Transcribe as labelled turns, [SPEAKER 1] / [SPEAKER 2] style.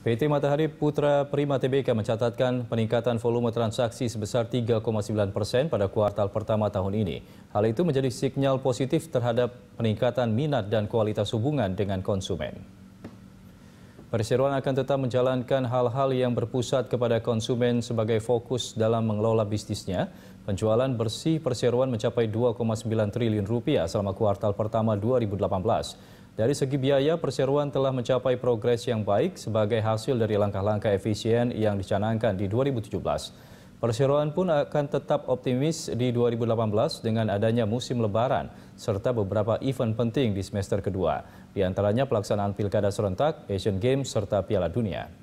[SPEAKER 1] PT Matahari Putra Prima TBK mencatatkan peningkatan volume transaksi sebesar 3,9 persen pada kuartal pertama tahun ini. Hal itu menjadi sinyal positif terhadap peningkatan minat dan kualitas hubungan dengan konsumen. Perseroan akan tetap menjalankan hal-hal yang berpusat kepada konsumen sebagai fokus dalam mengelola bisnisnya. Penjualan bersih perseroan mencapai 2,9 triliun rupiah selama kuartal pertama 2018. Dari segi biaya, perseroan telah mencapai progres yang baik sebagai hasil dari langkah-langkah efisien yang dicanangkan di 2017. Perseroan pun akan tetap optimis di 2018 dengan adanya musim lebaran serta beberapa event penting di semester kedua, di antaranya pelaksanaan Pilkada serentak, Asian Games, serta Piala Dunia.